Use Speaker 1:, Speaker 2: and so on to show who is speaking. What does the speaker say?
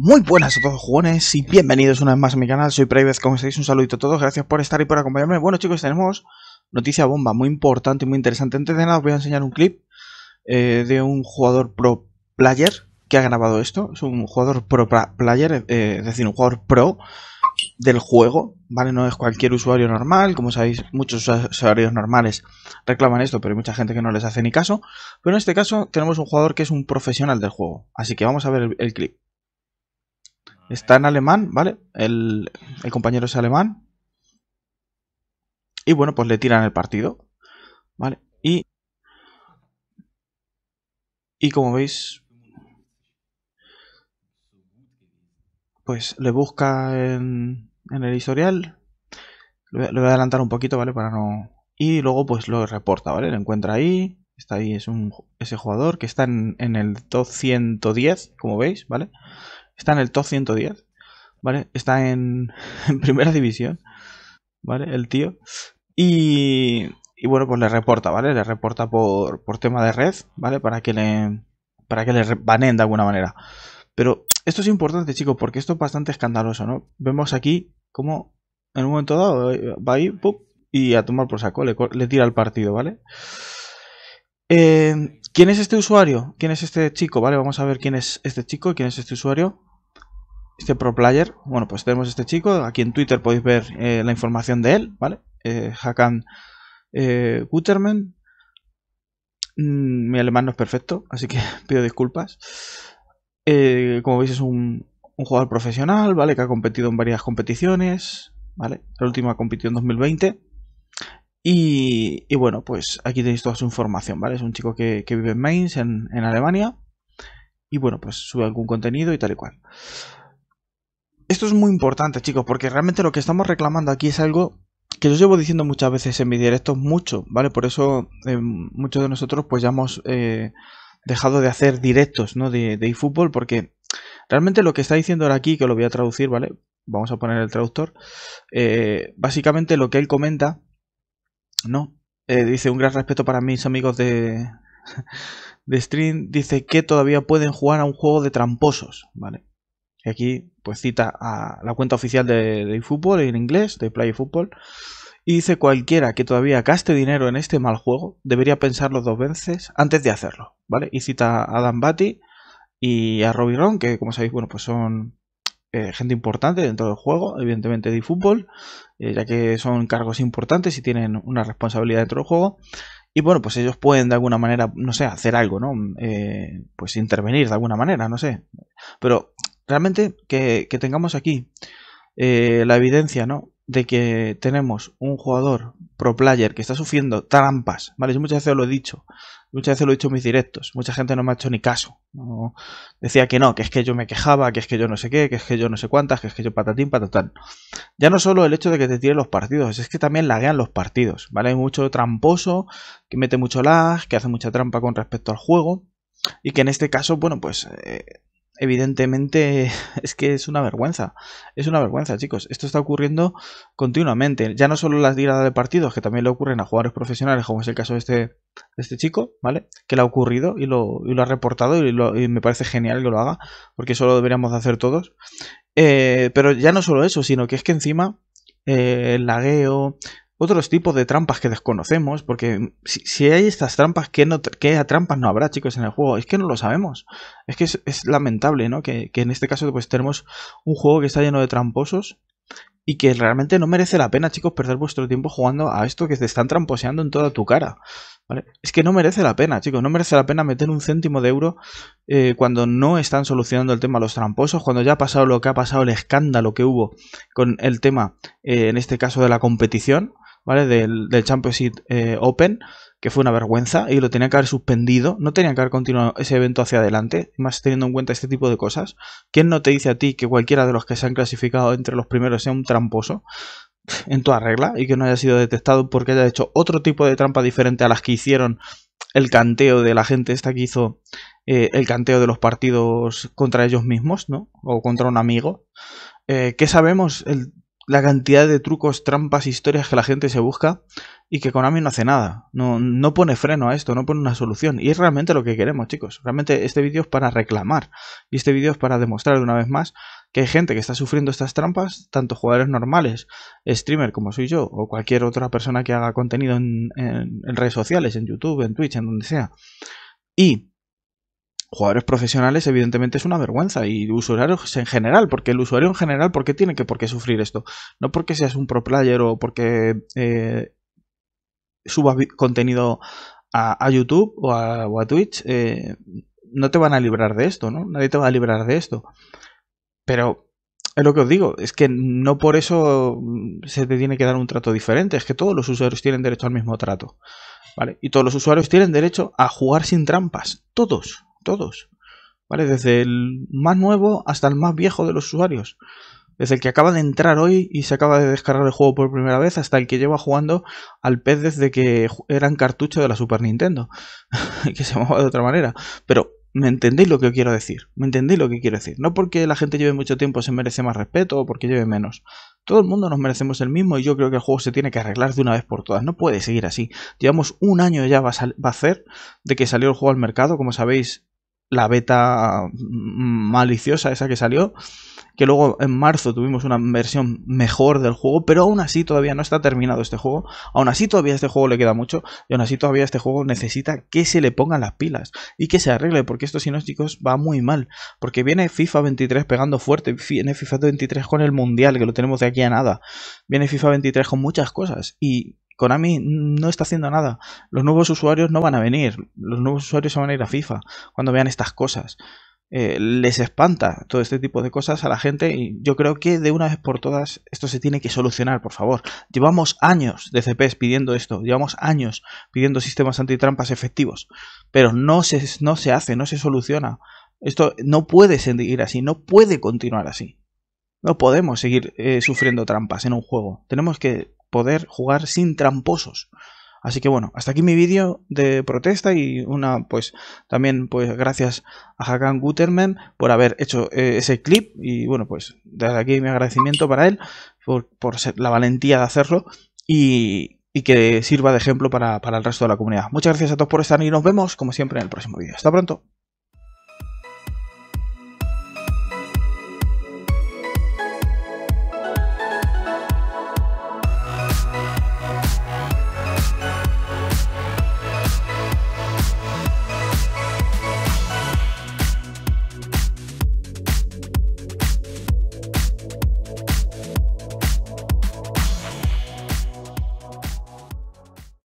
Speaker 1: Muy buenas a todos jugones y bienvenidos una vez más a mi canal, soy Privez, como estáis? Un saludito a todos, gracias por estar y por acompañarme. Bueno chicos, tenemos noticia bomba, muy importante y muy interesante. Antes de nada os voy a enseñar un clip eh, de un jugador pro player que ha grabado esto. Es un jugador pro player, eh, es decir, un jugador pro del juego, ¿vale? No es cualquier usuario normal, como sabéis, muchos usuarios normales reclaman esto, pero hay mucha gente que no les hace ni caso. Pero en este caso tenemos un jugador que es un profesional del juego, así que vamos a ver el clip. Está en alemán, ¿vale? El, compañero es alemán. Y bueno, pues le tiran el partido. ¿Vale? Y. Y como veis. Pues le busca en, el historial. Lo voy, a, adelantar un poquito, ¿vale? Para no. Y luego, pues lo reporta, ¿vale? Lo encuentra ahí. Está ahí, es ese jugador que está en, el 210 como veis, ¿vale? vale Está en el top 110, ¿vale? Está en, primera división, ¿vale? El tío. Y, y, bueno, pues le reporta, ¿vale? Le reporta por, tema de red, ¿vale? Para que le, para que le banen de alguna manera. Pero esto es importante, chicos, porque esto es bastante escandaloso, ¿no? Vemos aquí cómo en un momento dado eh, va ahí, y a tomar por saco, le, tira el partido, ¿vale? Eh, ¿Quién es este usuario? ¿Quién es este chico? Vale, vamos a ver quién es este chico, quién es este usuario este pro player, bueno, pues tenemos este chico, aquí en Twitter podéis ver eh, la información de él, ¿vale? Eh, Hakan eh, mm, mi alemán no es perfecto, así que pido disculpas. como veis es un, jugador profesional, ¿vale? Que ha competido en varias competiciones, ¿vale? La última compitió en 2020. Y, bueno, pues aquí tenéis toda su información, ¿vale? Es un chico que, vive en Mainz, en, en Alemania. Y bueno, pues sube algún contenido y tal y cual. Esto es muy importante, chicos, porque realmente lo que estamos reclamando aquí es algo que yo llevo diciendo muchas veces en mis directos, mucho, ¿vale? Por eso eh, muchos de nosotros pues ya hemos eh, dejado de hacer directos, ¿no? De, eFootball, porque realmente lo que está diciendo ahora aquí, que lo voy a traducir, ¿vale? Vamos a poner el traductor. Eh, básicamente lo que él comenta, ¿no? dice un gran respeto para mis amigos de, de Stream, dice que todavía pueden jugar a un juego de tramposos, ¿vale? Y aquí pues cita a la cuenta oficial de, de eFootball en inglés, de Play Football, y dice cualquiera que todavía gaste dinero en este mal juego debería pensarlo dos veces antes de hacerlo, ¿vale? Y cita a Dan Batty y a Robbie Ron, que como sabéis, bueno, pues son eh, gente importante dentro del juego, evidentemente de eFootball, eh, ya que son cargos importantes y tienen una responsabilidad dentro del juego. Y bueno, pues ellos pueden de alguna manera, no sé, hacer algo, ¿no? Eh, pues intervenir de alguna manera, no sé. Pero realmente que, tengamos aquí eh, la evidencia, ¿no? De que tenemos un jugador pro player que está sufriendo trampas, ¿vale? Yo muchas veces lo he dicho, muchas veces lo he dicho en mis directos, mucha gente no me ha hecho ni caso, decía que no, que es que yo me quejaba, que es que yo no sé qué, que es que yo no sé cuántas, que es que yo patatín, patatán. Ya no solo el hecho de que te tiren los partidos, es que también laguean los partidos, ¿vale? Hay mucho tramposo, que mete mucho lag, que hace mucha trampa con respecto al juego, y que en este caso, bueno, pues eh, evidentemente es que es una vergüenza. Es una vergüenza, chicos. Esto está ocurriendo continuamente. Ya no solo las tiradas de partidos, que también le ocurren a jugadores profesionales, como es el caso de este, este chico, ¿vale? Que le ha ocurrido y lo, ha reportado y, me parece genial que lo haga, porque eso lo deberíamos hacer todos. Eh, pero ya no solo eso, sino que es que encima eh, el lagueo, otros tipos de trampas que desconocemos, porque si, hay estas trampas, que no, trampas no habrá, chicos, en el juego? Es que no lo sabemos. Es que es, lamentable, ¿no? Que, en este caso pues tenemos un juego que está lleno de tramposos y que realmente no merece la pena, chicos, perder vuestro tiempo jugando a esto que se están tramposeando en toda tu cara. ¿vale? Es que no merece la pena, chicos, no merece la pena meter un céntimo de euro eh, cuando no están solucionando el tema los tramposos, cuando ya ha pasado lo que ha pasado, el escándalo que hubo con el tema, eh, en este caso de la competición, ¿vale? Del, del Champions eh, Open, que fue una vergüenza y lo tenía que haber suspendido, no tenían que haber continuado ese evento hacia adelante, más teniendo en cuenta este tipo de cosas. ¿Quién no te dice a ti que cualquiera de los que se han clasificado entre los primeros sea un tramposo? en toda regla y que no haya sido detectado porque haya hecho otro tipo de trampa diferente a las que hicieron el canteo de la gente esta que hizo eh, el canteo de los partidos contra ellos mismos, ¿no? O contra un amigo. Eh, ¿Qué sabemos el la cantidad de trucos, trampas, historias que la gente se busca y que Konami no hace nada. No, no pone freno a esto, no pone una solución. Y es realmente lo que queremos, chicos. Realmente este vídeo es para reclamar. Y este vídeo es para demostrar de una vez más que hay gente que está sufriendo estas trampas, tanto jugadores normales, streamer como soy yo, o cualquier otra persona que haga contenido en, en redes sociales, en YouTube, en Twitch, en donde sea. Y jugadores profesionales evidentemente es una vergüenza y usuarios en general, porque el usuario en general, ¿por qué tiene que por qué sufrir esto? No porque seas un pro player o porque eh, subas contenido a, YouTube o a, Twitch, eh, no te van a librar de esto, ¿no? Nadie te va a librar de esto. Pero es lo que os digo, es que no por eso se te tiene que dar un trato diferente, es que todos los usuarios tienen derecho al mismo trato. ¿Vale? Y todos los usuarios tienen derecho a jugar sin trampas, todos, todos. ¿Vale? Desde el más nuevo hasta el más viejo de los usuarios. Desde el que acaba de entrar hoy y se acaba de descargar el juego por primera vez hasta el que lleva jugando al pez desde que eran cartucho de la Super Nintendo. que se llamaba de otra manera. Pero me entendéis lo que quiero decir. Me entendéis lo que quiero decir. No porque la gente lleve mucho tiempo se merece más respeto o porque lleve menos. Todo el mundo nos merecemos el mismo y yo creo que el juego se tiene que arreglar de una vez por todas. No puede seguir así. Llevamos un año ya va a, ser de que salió el juego al mercado. Como sabéis, la beta mm, maliciosa esa que salió, que luego en marzo tuvimos una versión mejor del juego, pero aún así todavía no está terminado este juego, aún así todavía este juego le queda mucho, y aún así todavía este juego necesita que se le pongan las pilas y que se arregle, porque esto si no chicos va muy mal, porque viene FIFA 23 pegando fuerte, viene FIFA 23 con el Mundial, que lo tenemos de aquí a nada, viene FIFA 23 con muchas cosas, y Konami no está haciendo nada. Los nuevos usuarios no van a venir. Los nuevos usuarios se van a ir a FIFA cuando vean estas cosas. Eh, les espanta todo este tipo de cosas a la gente y yo creo que de una vez por todas esto se tiene que solucionar, por favor. Llevamos años de CPs pidiendo esto, llevamos años pidiendo sistemas antitrampas efectivos, pero no se, no se hace, no se soluciona. Esto no puede seguir así, no puede continuar así. No podemos seguir eh, sufriendo trampas en un juego. Tenemos que poder jugar sin tramposos. Así que bueno, hasta aquí mi vídeo de protesta y una pues también pues gracias a Hakan Guterman por haber hecho eh, ese clip y bueno pues desde aquí mi agradecimiento para él por, ser la valentía de hacerlo y, y que sirva de ejemplo para, para el resto de la comunidad. Muchas gracias a todos por estar y nos vemos como siempre en el próximo vídeo. Hasta pronto.